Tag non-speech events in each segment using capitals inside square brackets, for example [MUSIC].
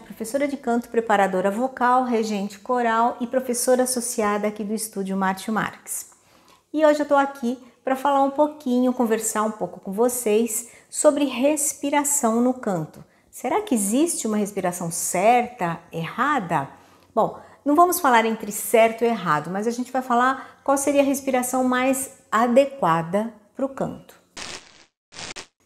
professora de canto, preparadora vocal, regente coral e professora associada aqui do estúdio Márcio Marques. E hoje eu estou aqui para falar um pouquinho, conversar um pouco com vocês sobre respiração no canto. Será que existe uma respiração certa, errada? Bom, não vamos falar entre certo e errado, mas a gente vai falar qual seria a respiração mais adequada para o canto.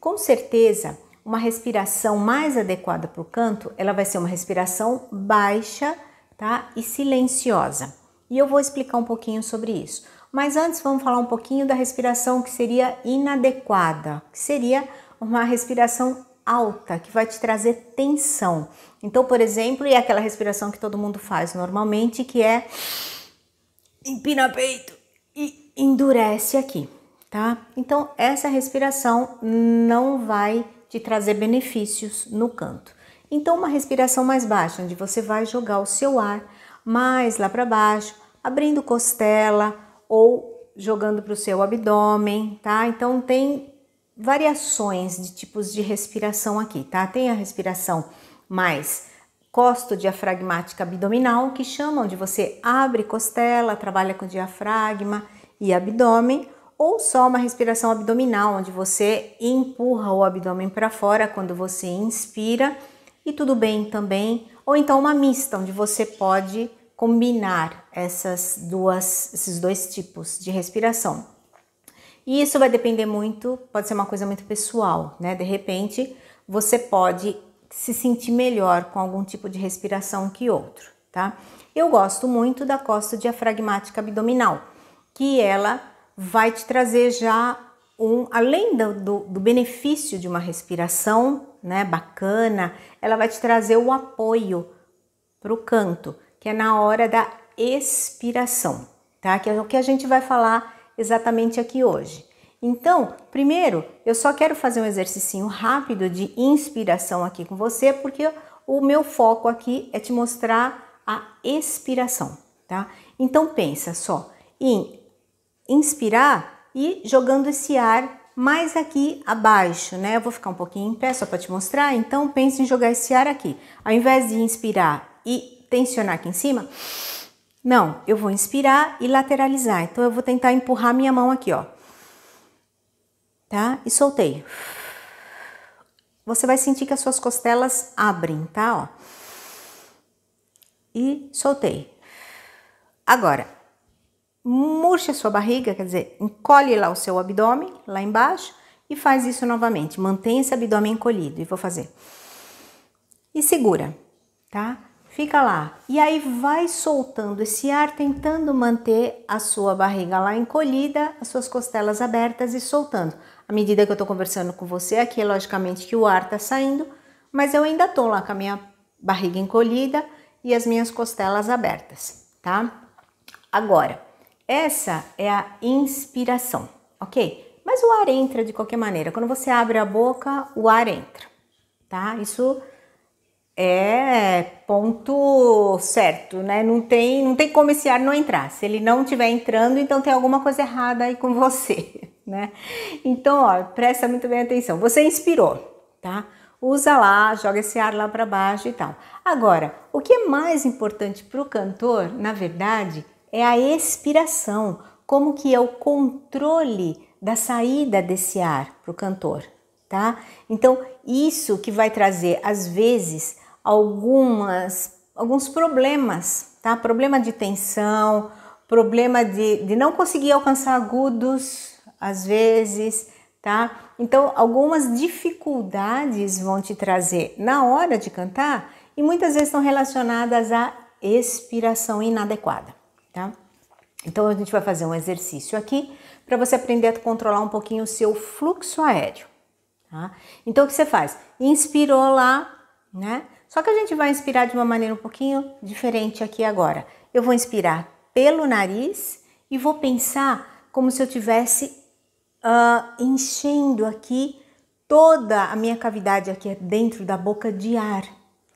Com certeza, uma respiração mais adequada para o canto, ela vai ser uma respiração baixa, tá? E silenciosa. E eu vou explicar um pouquinho sobre isso. Mas antes vamos falar um pouquinho da respiração que seria inadequada, que seria uma respiração alta, que vai te trazer tensão. Então, por exemplo, é aquela respiração que todo mundo faz normalmente, que é empina peito e endurece aqui, tá? Então, essa respiração não vai de trazer benefícios no canto. Então, uma respiração mais baixa, onde você vai jogar o seu ar mais lá para baixo, abrindo costela ou jogando para o seu abdômen, tá? Então, tem variações de tipos de respiração aqui, tá? Tem a respiração mais costo diafragmática abdominal, que chama onde você abre costela, trabalha com diafragma e abdômen, ou só uma respiração abdominal, onde você empurra o abdômen para fora quando você inspira, e tudo bem também, ou então uma mista, onde você pode combinar essas duas, esses dois tipos de respiração. E isso vai depender muito, pode ser uma coisa muito pessoal, né? De repente, você pode se sentir melhor com algum tipo de respiração que outro, tá? Eu gosto muito da costa diafragmática abdominal, que ela vai te trazer já um, além do, do, do benefício de uma respiração né, bacana, ela vai te trazer o apoio para o canto, que é na hora da expiração, tá? Que é o que a gente vai falar exatamente aqui hoje. Então, primeiro, eu só quero fazer um exercício rápido de inspiração aqui com você, porque o meu foco aqui é te mostrar a expiração, tá? Então pensa só em inspirar e jogando esse ar mais aqui abaixo, né? Eu vou ficar um pouquinho em pé só para te mostrar, então pense em jogar esse ar aqui. Ao invés de inspirar e tensionar aqui em cima, não, eu vou inspirar e lateralizar. Então eu vou tentar empurrar minha mão aqui, ó. Tá? E soltei. Você vai sentir que as suas costelas abrem, tá? Ó. E soltei. Agora, murcha sua barriga, quer dizer, encolhe lá o seu abdômen, lá embaixo, e faz isso novamente. Mantém esse abdômen encolhido. E vou fazer. E segura, tá? Fica lá. E aí vai soltando esse ar, tentando manter a sua barriga lá encolhida, as suas costelas abertas e soltando. À medida que eu tô conversando com você aqui, é logicamente que o ar tá saindo, mas eu ainda tô lá com a minha barriga encolhida e as minhas costelas abertas, tá? Agora, essa é a inspiração, ok? Mas o ar entra de qualquer maneira. Quando você abre a boca, o ar entra, tá? Isso é ponto certo, né? Não tem, não tem como esse ar não entrar. Se ele não estiver entrando, então tem alguma coisa errada aí com você, [LAUGHS] né? Então, ó, presta muito bem atenção. Você inspirou, tá? Usa lá, joga esse ar lá para baixo e tal. Agora, o que é mais importante para o cantor, na verdade, é a expiração, como que é o controle da saída desse ar para o cantor, tá? Então, isso que vai trazer, às vezes, algumas, alguns problemas, tá? Problema de tensão, problema de, de não conseguir alcançar agudos, às vezes, tá? Então, algumas dificuldades vão te trazer na hora de cantar e muitas vezes estão relacionadas à expiração inadequada tá? Então a gente vai fazer um exercício aqui para você aprender a controlar um pouquinho o seu fluxo aéreo. Tá? Então o que você faz? Inspirou lá, né? Só que a gente vai inspirar de uma maneira um pouquinho diferente aqui agora. Eu vou inspirar pelo nariz e vou pensar como se eu estivesse uh, ah, enchendo aqui toda a minha cavidade aqui dentro da boca de ar,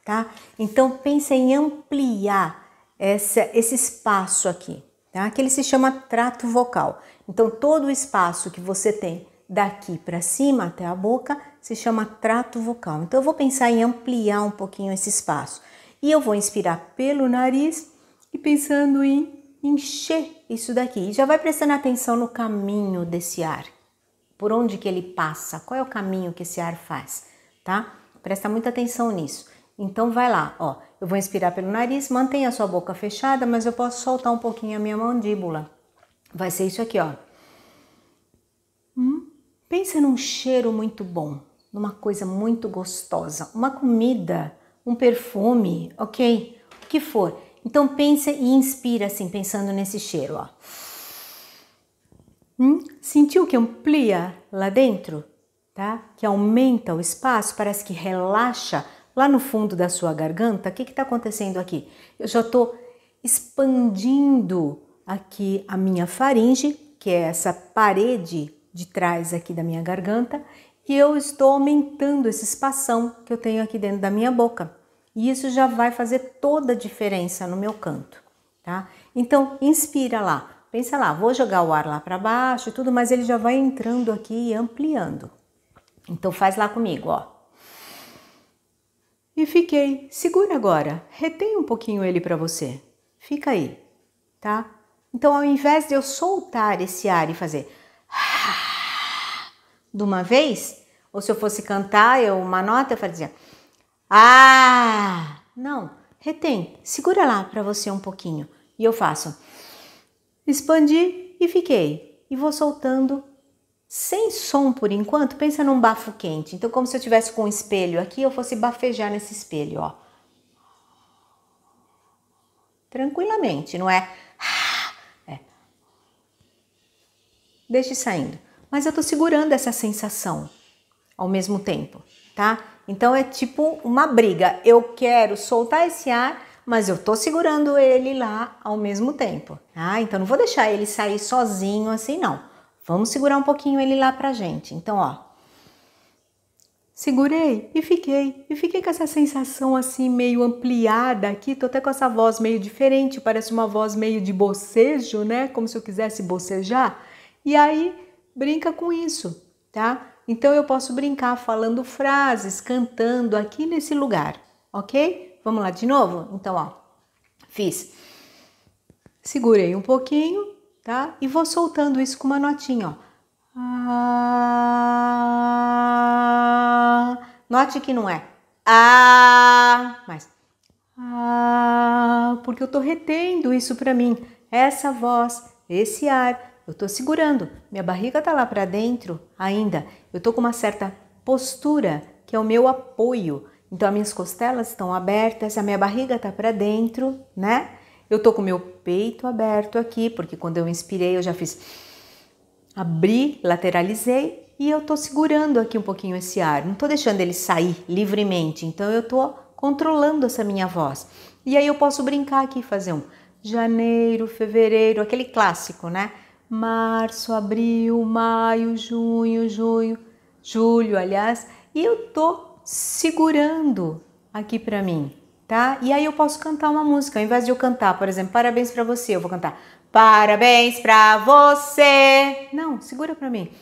tá? Então pensa em ampliar essa, esse espaço aqui, tá? que ele se chama trato vocal. Então, todo o espaço que você tem daqui para cima até a boca se chama trato vocal. Então, eu vou pensar em ampliar um pouquinho esse espaço. E eu vou inspirar pelo nariz e pensando em encher isso daqui. E já vai prestando atenção no caminho desse ar. Por onde que ele passa? Qual é o caminho que esse ar faz, tá? Presta muita atenção nisso. Então vai lá, ó. Eu vou inspirar pelo nariz, mantenha a sua boca fechada, mas eu posso soltar um pouquinho a minha mandíbula. Vai ser isso aqui, ó. Hum? Pensa num cheiro muito bom, numa coisa muito gostosa, uma comida, um perfume, ok? O que for. Então pensa e inspira assim, pensando nesse cheiro, ó. Hum? Sentiu que amplia lá dentro, tá? Que aumenta o espaço, parece que relaxa lá no fundo da sua garganta, o que está acontecendo aqui? Eu já estou expandindo aqui a minha faringe, que é essa parede de trás aqui da minha garganta, e eu estou aumentando esse espação que eu tenho aqui dentro da minha boca. E isso já vai fazer toda a diferença no meu canto, tá? Então, inspira lá. Pensa lá, vou jogar o ar lá para baixo e tudo, mas ele já vai entrando aqui e ampliando. Então faz lá comigo, ó. E fiquei, segura agora, retém um pouquinho ele para você. Fica aí, tá? Então, ao invés de eu soltar esse ar e fazer [LAUGHS] de uma vez, ou se eu fosse cantar eu, uma nota, eu fazia ah, não, retém, segura lá para você um pouquinho. E eu faço expandi e fiquei, e vou soltando sem som por enquanto, pensa num bafo quente. Então, como se eu tivesse com um espelho aqui, eu fosse bafejar nesse espelho, ó. Tranquilamente, não é? [SIGHS] é. Deixe saindo. Mas eu tô segurando essa sensação ao mesmo tempo, tá? Então é tipo uma briga. Eu quero soltar esse ar, mas eu tô segurando ele lá ao mesmo tempo, tá? Então não vou deixar ele sair sozinho assim, não Vamos segurar um pouquinho ele lá pra gente. Então, ó. Segurei e fiquei. E fiquei com essa sensação assim meio ampliada aqui. Tô até com essa voz meio diferente, parece uma voz meio de bocejo, né? Como se eu quisesse bocejar. E aí brinca com isso, tá? Então eu posso brincar falando frases, cantando aqui nesse lugar, ok? Vamos lá de novo? Então, ó. Fiz. Segurei um pouquinho tá? E vou soltando isso com uma notinha, ó. Ah, note que não é ah, mas ah, porque eu tô retendo isso para mim, essa voz, esse ar, eu tô segurando. Minha barriga tá lá para dentro ainda. Eu tô com uma certa postura que é o meu apoio. Então as minhas costelas estão abertas, a minha barriga tá para dentro, né? Eu tô com meu peito aberto aqui, porque quando eu inspirei eu já fiz abri, lateralizei e eu tô segurando aqui um pouquinho esse ar. Não tô deixando ele sair livremente. Então eu tô controlando essa minha voz. E aí eu posso brincar aqui fazer um janeiro, fevereiro, aquele clássico, né? Março, abril, maio, junho, junho, julho, aliás, e eu tô segurando aqui para mim tá? E aí eu posso cantar uma música. Ao invés de eu cantar, por exemplo, parabéns para você, eu vou cantar parabéns para você. Não, segura para mim.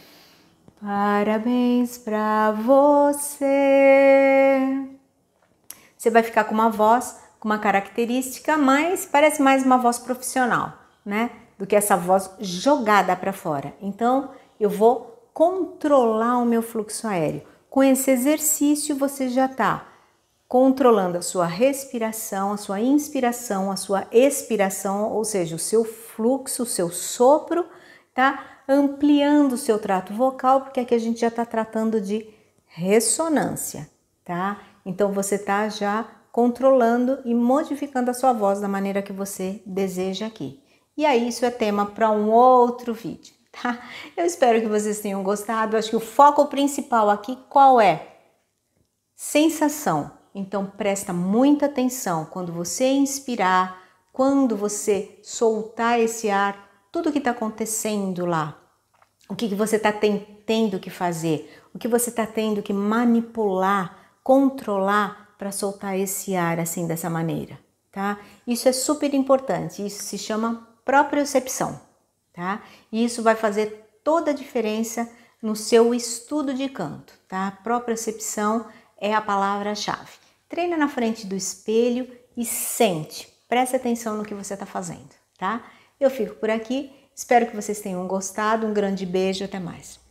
Parabéns para você. Você vai ficar com uma voz, com uma característica, mas parece mais uma voz profissional, né? Do que essa voz jogada para fora. Então, eu vou controlar o meu fluxo aéreo. Com esse exercício, você já está controlando a sua respiração, a sua inspiração, a sua expiração, ou seja, o seu fluxo, o seu sopro, tá? Ampliando o seu trato vocal, porque aqui a gente já está tratando de ressonância, tá? Então você tá já controlando e modificando a sua voz da maneira que você deseja aqui. E aí isso é tema para um outro vídeo, tá? Eu espero que vocês tenham gostado. Acho que o foco principal aqui qual é? Sensação então presta muita atenção quando você inspirar, quando você soltar esse ar, tudo que está acontecendo lá, o que, que você está tendo que fazer, o que você está tendo que manipular, controlar para soltar esse ar assim dessa maneira, tá? Isso é super importante, isso se chama propriocepção, tá? E isso vai fazer toda a diferença no seu estudo de canto, tá? Propriocepção é a palavra-chave. Treina na frente do espelho e sente. Preste atenção no que você está fazendo, tá? Eu fico por aqui. Espero que vocês tenham gostado. Um grande beijo. Até mais.